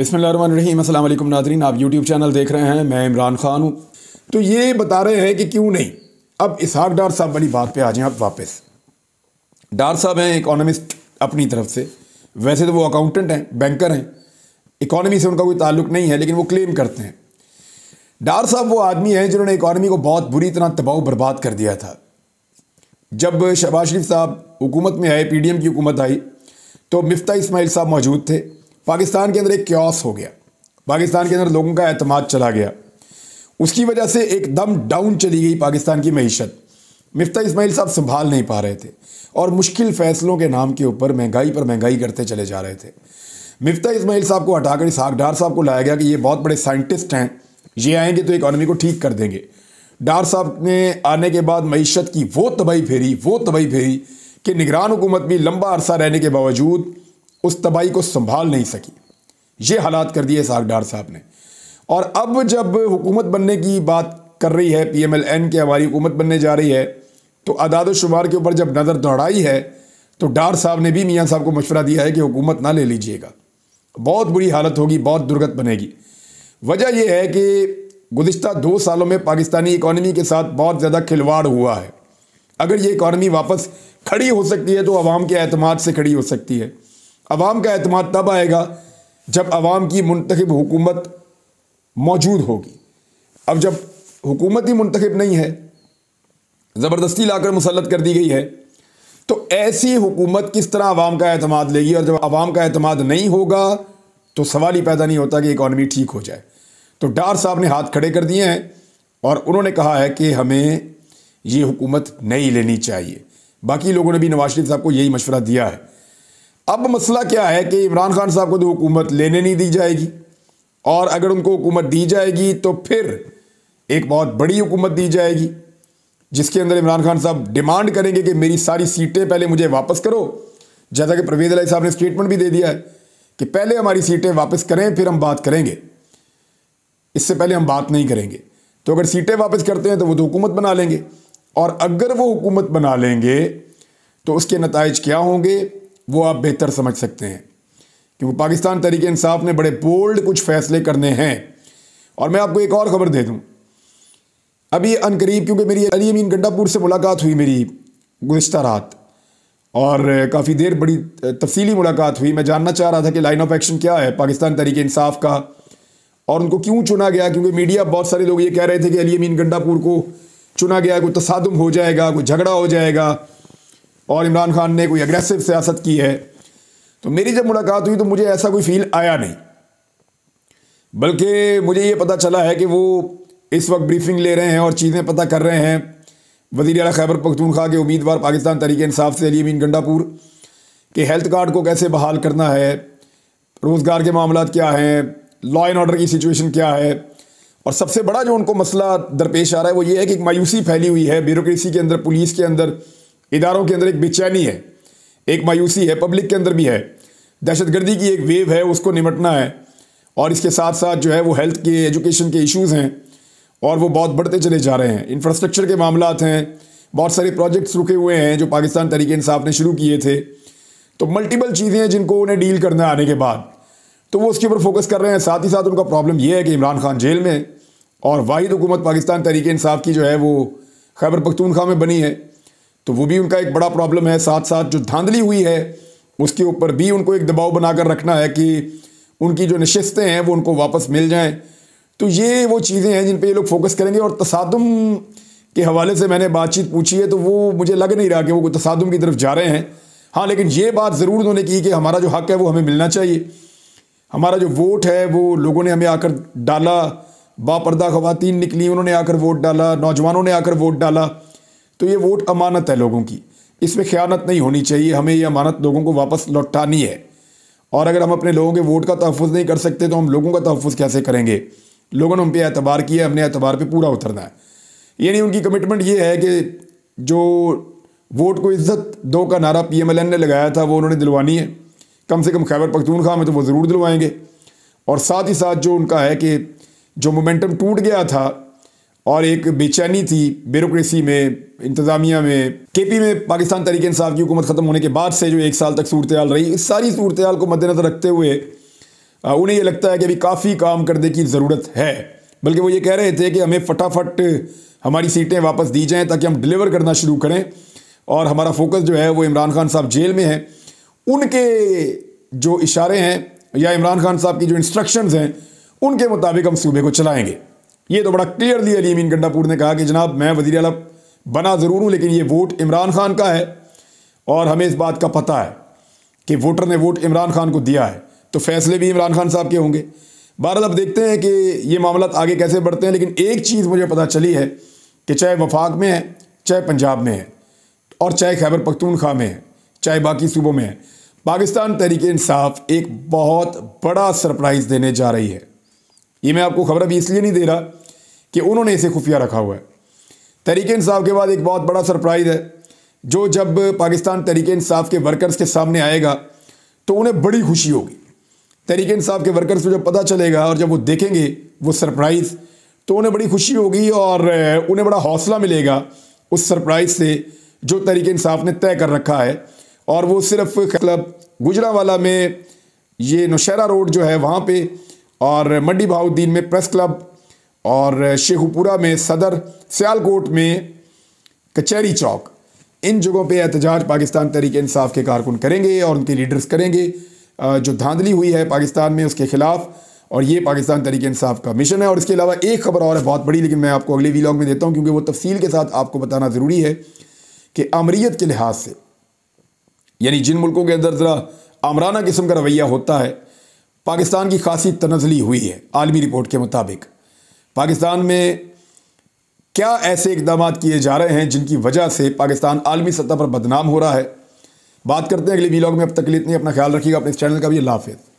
अस्सलाम वालेकुम नाजरीन आप यूट्यूब चैनल देख रहे हैं मैं इमरान खान हूँ तो ये बता रहे हैं कि क्यों नहीं अब इसहाक डार साहब वाली बात पे आ जाएं आप वापस डार साहब हैं इकोनॉमिस्ट अपनी तरफ से वैसे तो वो अकाउंटेंट हैं बैंकर हैं इकॉनमी से उनका कोई ताल्लुक नहीं है लेकिन वो क्लेम करते हैं डार साहब वो आदमी हैं जिन्होंने इकॉनमी को बहुत बुरी तरह तबाह बर्बाद कर दिया था जब शहबाज शरीफ साहब हुकूमत में आए पी डी एम की हुकूमत आई तो मिफ्ता इसमाइल साहब मौजूद थे पाकिस्तान के अंदर एक क्योस हो गया पाकिस्तान के अंदर लोगों का अतमाद चला गया उसकी वजह से एकदम डाउन चली गई पाकिस्तान की मीशत मिफ्ता इसमाइल साहब संभाल नहीं पा रहे थे और मुश्किल फैसलों के नाम के ऊपर महंगाई पर महंगाई करते चले जा रहे थे मिफ्ता इसमाइल साहब को हटाकर इसहाक डार साहब को लाया गया कि ये बहुत बड़े साइंटिस्ट हैं ये आएंगे तो इकानमी को ठीक कर देंगे डार साहब ने आने के बाद मीशत की वो तबाही फेरी वो तबाही फेरी कि निगरान हुकूमत भी लंबा अरसा रहने के बावजूद उस तबाही को संभाल नहीं सकी ये हालात कर दिए सागडार साहब ने और अब जब हुकूमत बनने की बात कर रही है पी एम एल एन हमारी हुकूमत बनने जा रही है तो अदाद शुमार के ऊपर जब नज़र दौड़ाई है तो डार साहब ने भी मियाँ साहब को मशवरा दिया है कि हुकूमत ना ले लीजिएगा बहुत बुरी हालत होगी बहुत दुर्गत बनेगी वजह यह है कि गुज्त दो सालों में पाकिस्तानी इकानमी के साथ बहुत ज़्यादा खिलवाड़ हुआ है अगर ये इकानमी वापस खड़ी हो सकती है तो आवाम के अतमाद से खड़ी हो सकती है आवाम का अतमाद तब आएगा जब आवाम की मंतखब हुकूमत मौजूद होगी अब जब हुकूमत ही मंतखब नहीं है ज़बरदस्ती लाकर मुसलत कर दी गई है तो ऐसी हुकूमत किस तरह आवाम का अतमाद लेगी और जब आवाम का अतमाद नहीं होगा तो सवाल ही पैदा नहीं होता कि इकानमी ठीक हो जाए तो डार साहब ने हाथ खड़े कर दिए हैं और उन्होंने कहा है कि हमें ये हुकूमत नहीं लेनी चाहिए बाकी लोगों ने भी नवाज शरीफ साहब को यही मशवरा दिया है अब मसला क्या है कि इमरान खान साहब को तो हुकूमत लेने नहीं दी जाएगी और अगर उनको हुकूमत दी जाएगी तो फिर एक बहुत बड़ी हुकूमत दी जाएगी जिसके अंदर इमरान खान साहब डिमांड करेंगे कि मेरी सारी सीटें पहले मुझे वापस करो जैसा कि प्रवेद अलाई साहब ने स्टेटमेंट भी दे दिया है कि पहले हमारी सीटें वापस करें फिर हम बात करेंगे इससे पहले हम बात नहीं करेंगे तो अगर सीटें वापस करते हैं तो वो तो हुकूमत बना लेंगे और अगर वो हुकूमत बना लेंगे तो उसके नतज क्या होंगे वो आप बेहतर समझ सकते हैं क्योंकि पाकिस्तान तहरीक इंसाफ ने बड़े बोल्ड कुछ फैसले करने हैं और मैं आपको एक और ख़बर दे दूँ अभी अनकरीब क्योंकि मेरी अली अमीन गंडापुर से मुलाकात हुई मेरी गुज्त रात और काफ़ी देर बड़ी तफसीली मुलाकात हुई मैं जानना चाह रहा था कि लाइन ऑफ एक्शन क्या है पाकिस्तान तरीके इंसाफ का और उनको क्यों चुना गया क्योंकि मीडिया बहुत सारे लोग ये कह रहे थे कि अली अमीन गंडापुर को चुना गया कोई तसादम हो जाएगा कोई झगड़ा हो जाएगा और इमरान खान ने कोई अग्रेसिव सियासत की है तो मेरी जब मुलाकात हुई तो मुझे ऐसा कोई फील आया नहीं बल्कि मुझे ये पता चला है कि वो इस वक्त ब्रीफिंग ले रहे हैं और चीज़ें पता कर रहे हैं वजीर अला खैबर पख्तूनख्वा के उम्मीदवार पाकिस्तान तरीके इंसाफ से अली अमीन गंडापुर के हेल्थ कार्ड को कैसे बहाल करना है रोज़गार के मामला क्या हैं लॉ एंड ऑर्डर की सिचुएशन क्या है और सबसे बड़ा जो उनको मसला दरपेश आ रहा है वो ये है कि एक मायूसी फैली हुई है ब्यूरोसी के अंदर पुलिस के अंदर इदारों के अंदर एक बेचैनी है एक मायूसी है पब्लिक के अंदर भी है दहशतगर्दी की एक वेव है उसको निमटना है और इसके साथ साथ जो है वो हेल्थ के एजुकेशन के इश्यूज़ हैं और वो बहुत बढ़ते चले जा रहे हैं इंफ्रास्ट्रक्चर के मामला हैं बहुत सारे प्रोजेक्ट्स रुके हुए हैं जो पाकिस्तान तरीके इंसाफ ने शुरू किए थे तो मल्टीपल चीज़ें हैं जिनको उन्हें डील करना आने के बाद तो वो उसके ऊपर फोकस कर रहे हैं साथ ही साथ उनका प्रॉब्लम यह है कि इमरान खान जेल में और वाहिद हुकूमत पाकिस्तान तरीके इंसाफ की जो है वो खैबर पखतूनखा में बनी है तो वो भी उनका एक बड़ा प्रॉब्लम है साथ साथ जो धांधली हुई है उसके ऊपर भी उनको एक दबाव बनाकर रखना है कि उनकी जो नशस्तें हैं वो उनको वापस मिल जाएं तो ये वो चीज़ें हैं जिन पर ये लोग फोकस करेंगे और तसादम के हवाले से मैंने बातचीत पूछी है तो वो मुझे लग नहीं रहा कि वो तसादम की तरफ जा रहे हैं हाँ लेकिन ये बात ज़रूर उन्होंने की कि हमारा जो हक है वो हमें मिलना चाहिए हमारा जो वोट है वो लोगों ने हमें आकर डाला बापरदा खुवान निकली उन्होंने आकर वोट डाला नौजवानों ने आकर वोट डाला तो ये वोट अमानत है लोगों की इसमें ख्यानत नहीं होनी चाहिए हमें ये अमानत लोगों को वापस लौटानी है और अगर हम अपने लोगों के वोट का तहफ़ नहीं कर सकते तो हम लोगों का तहफ़ कैसे करेंगे लोगों ने हम पे एतबार किया हमने एतबार पर पूरा उतरना है यानी उनकी कमिटमेंट ये है कि जो वोट को इज्जत दो का नारा पी एम एल एन ने लगाया था वो उन्होंने दिलवानी है कम से कम खैबर पख्तूनख्वा में तो वो ज़रूर दिलवाएंगे और साथ ही साथ जो उनका है कि जो मोमेंटम टूट गया था और एक बेचैनी थी ब्यूरोसी में इंतज़ामिया में के पी में पाकिस्तान तरीके इंसाफ की हुकूमत ख़त्म होने के बाद से जो एक साल तक सूरत हाल रही इस सारी सूरत हाल को मद्देनज़र रखते हुए उन्हें ये लगता है कि अभी काफ़ी काम करने की ज़रूरत है बल्कि वो ये कह रहे थे कि हमें फटाफट हमारी सीटें वापस दी जाएँ ताकि हम डिलीवर करना शुरू करें और हमारा फोकस जो है वो इमरान खान साहब जेल में है उनके जो इशारे हैं या इमरान खान साहब की जो इंस्ट्रक्शंस हैं उनके मुताबिक हम सूबे को चलाएँगे ये तो बड़ा क्लियरली अली अमीन गंडापुर ने कहा कि जनाब मैं वजी अला बना ज़रूर हूँ लेकिन ये वोट इमरान खान का है और हमें इस बात का पता है कि वोटर ने वोट इमरान खान को दिया है तो फैसले भी इमरान खान साहब के होंगे बहरहाल अब देखते हैं कि ये मामला आगे कैसे बढ़ते हैं लेकिन एक चीज़ मुझे पता चली है कि चाहे वफाक में है चाहे पंजाब में है और चाहे खैबर पख्तूनख्वा में है चाहे बाकी सूबों में है पाकिस्तान तहरीक इंसाफ एक बहुत बड़ा सरप्राइज़ देने जा रही है ये मैं आपको खबर अभी इसलिए नहीं दे रहा कि उन्होंने इसे खुफिया रखा हुआ है तरीके इंसाफ के बाद एक बहुत बड़ा सरप्राइज़ है जो जब पाकिस्तान तरीके इंसाफ के वर्कर्स के सामने आएगा तो उन्हें बड़ी खुशी होगी तरीके इंसाफ के वर्कर्स को जब पता चलेगा और जब वो देखेंगे वो सरप्राइज़ तो उन्हें बड़ी खुशी होगी और उन्हें बड़ा हौसला मिलेगा उस सरप्राइज़ से जो तरीके इंसाफ ने तय कर रखा है और वो सिर्फ मतलब गुजरावाला में ये नौशहरा रोड जो है वहाँ पे और मंडी भाउद्दीन में प्रेस क्लब और शेखुपुरा में सदर सियालकोट में कचहरी चौक इन जगहों पे एहतजाज पाकिस्तान तरीके इंसाफ के कारकुन करेंगे और उनके लीडर्स करेंगे जो धांधली हुई है पाकिस्तान में उसके ख़िलाफ़ और ये पाकिस्तान तरीके इंसाफ का मिशन है और इसके अलावा एक खबर और है बहुत बड़ी लेकिन मैं आपको अगले वीलॉग में देता हूँ क्योंकि वो तफसील के साथ आपको बताना ज़रूरी है कि अमरीत के लिहाज से यानी जिन मुल्कों के अंदर ज़रा आमराना किस्म का रवैया होता है पाकिस्तान की खासी तनजली हुई है आलमी रिपोर्ट के मुताबिक पाकिस्तान में क्या ऐसे इकदाम किए जा रहे हैं जिनकी वजह से पाकिस्तान आलमी सतह पर बदनाम हो रहा है बात करते हैं अगले वीलॉग में अब तक के लिए इतनी अपना ख्याल रखिएगा अपने इस चैनल का भी लाफिज़